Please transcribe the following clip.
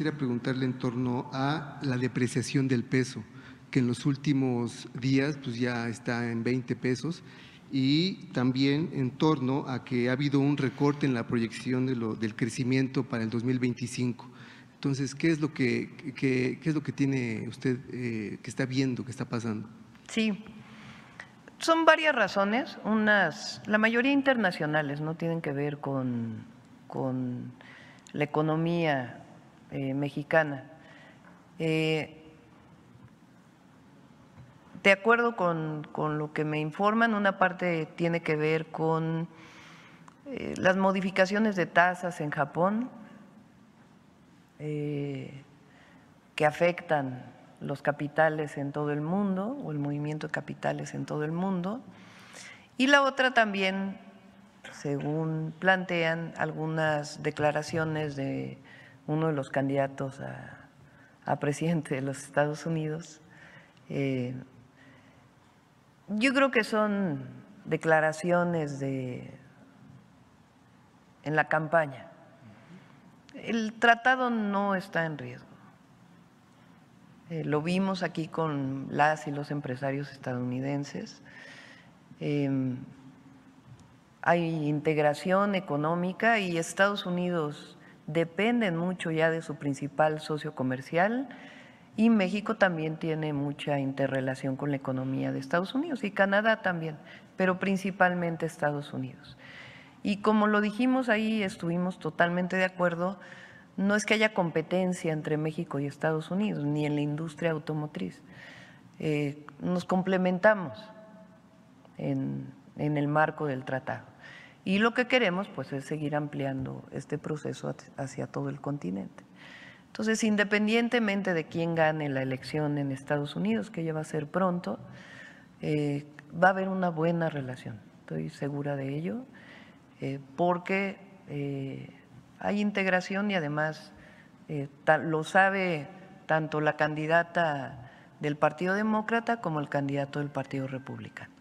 quisiera preguntarle en torno a la depreciación del peso, que en los últimos días pues ya está en 20 pesos y también en torno a que ha habido un recorte en la proyección de lo, del crecimiento para el 2025. Entonces, ¿qué es lo que, es lo que tiene usted eh, que está viendo, que está pasando? Sí, son varias razones, unas, la mayoría internacionales, no tienen que ver con, con la economía eh, mexicana. Eh, de acuerdo con, lo que me informan, una parte tiene que ver con eh, las modificaciones de tasas en Japón que afectan los capitales en todo el mundo o el movimiento de capitales en todo el mundo. Y la otra también, según plantean algunas declaraciones de uno de los candidatos a, presidente de los Estados Unidos. Eh, yo creo que son declaraciones de, en la campaña. El tratado no está en riesgo. Eh, lo vimos aquí con las y los empresarios estadounidenses. Em, hay integración económica y Estados Unidos dependen mucho ya de su principal socio comercial y México también tiene mucha interrelación con la economía de Estados Unidos y Canadá también, pero principalmente Estados Unidos. Y como lo dijimos ahí, estuvimos totalmente de acuerdo, no es que haya competencia entre México y Estados Unidos, ni en la industria automotriz. Eh, nos complementamos en el marco del tratado. Y lo que queremos pues, es seguir ampliando este proceso hacia todo el continente. Entonces, independientemente de quién gane la elección en Estados Unidos, que ya va a ser pronto, eh, va a haber una buena relación, estoy segura de ello, eh, porque eh, hay integración y además lo sabe tanto la candidata del Partido Demócrata como el candidato del Partido Republicano.